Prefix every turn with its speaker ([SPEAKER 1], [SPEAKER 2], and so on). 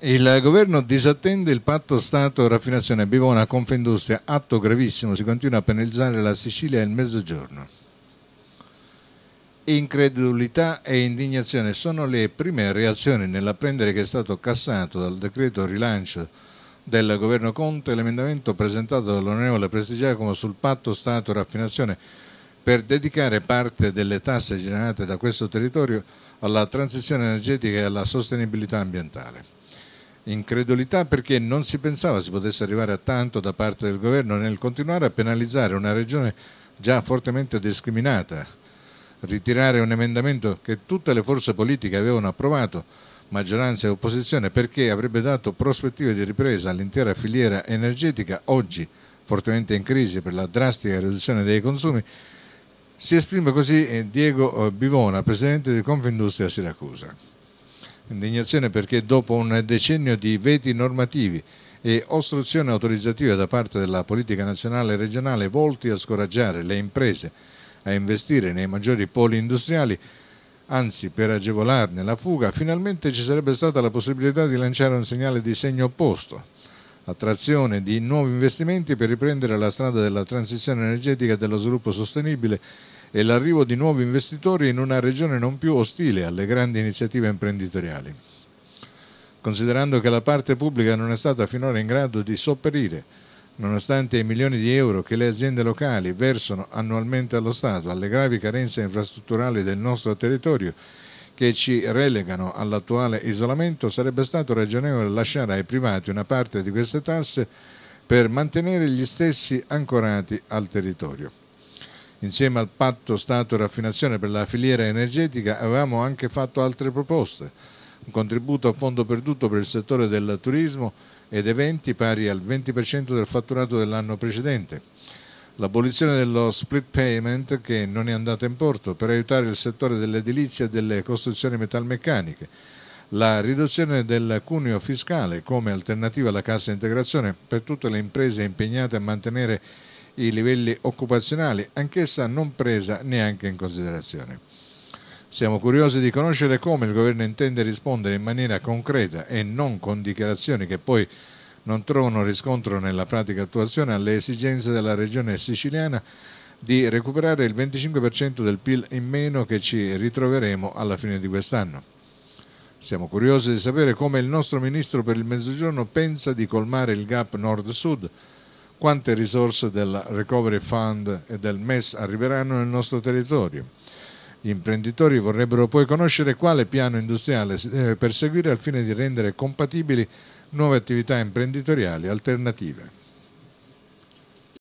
[SPEAKER 1] Il governo disattende il patto Stato-raffinazione Bivona Confindustria, atto gravissimo, si continua a penalizzare la Sicilia e il Mezzogiorno. Incredulità e indignazione sono le prime reazioni nell'apprendere che è stato cassato dal decreto rilancio del governo Conte l'emendamento presentato dall'onorevole Prestigiacomo sul patto Stato-raffinazione per dedicare parte delle tasse generate da questo territorio alla transizione energetica e alla sostenibilità ambientale incredulità perché non si pensava si potesse arrivare a tanto da parte del governo nel continuare a penalizzare una regione già fortemente discriminata. Ritirare un emendamento che tutte le forze politiche avevano approvato, maggioranza e opposizione, perché avrebbe dato prospettive di ripresa all'intera filiera energetica, oggi fortemente in crisi per la drastica riduzione dei consumi, si esprime così eh, Diego eh, Bivona, presidente di Confindustria Siracusa. Indignazione perché dopo un decennio di veti normativi e ostruzione autorizzativa da parte della politica nazionale e regionale volti a scoraggiare le imprese a investire nei maggiori poli industriali, anzi per agevolarne la fuga, finalmente ci sarebbe stata la possibilità di lanciare un segnale di segno opposto, attrazione di nuovi investimenti per riprendere la strada della transizione energetica e dello sviluppo sostenibile e l'arrivo di nuovi investitori in una regione non più ostile alle grandi iniziative imprenditoriali. Considerando che la parte pubblica non è stata finora in grado di sopperire, nonostante i milioni di euro che le aziende locali versano annualmente allo Stato, alle gravi carenze infrastrutturali del nostro territorio che ci relegano all'attuale isolamento, sarebbe stato ragionevole lasciare ai privati una parte di queste tasse per mantenere gli stessi ancorati al territorio. Insieme al patto Stato-raffinazione per la filiera energetica avevamo anche fatto altre proposte, un contributo a fondo perduto per il settore del turismo ed eventi pari al 20% del fatturato dell'anno precedente, l'abolizione dello split payment che non è andata in porto per aiutare il settore dell'edilizia e delle costruzioni metalmeccaniche, la riduzione del cuneo fiscale come alternativa alla cassa integrazione per tutte le imprese impegnate a mantenere i livelli occupazionali, anch'essa non presa neanche in considerazione. Siamo curiosi di conoscere come il governo intende rispondere in maniera concreta e non con dichiarazioni che poi non trovano riscontro nella pratica attuazione alle esigenze della regione siciliana di recuperare il 25% del PIL in meno che ci ritroveremo alla fine di quest'anno. Siamo curiosi di sapere come il nostro Ministro per il Mezzogiorno pensa di colmare il gap nord-sud, quante risorse del Recovery Fund e del MES arriveranno nel nostro territorio gli imprenditori vorrebbero poi conoscere quale piano industriale si eh, deve perseguire al fine di rendere compatibili nuove attività imprenditoriali alternative.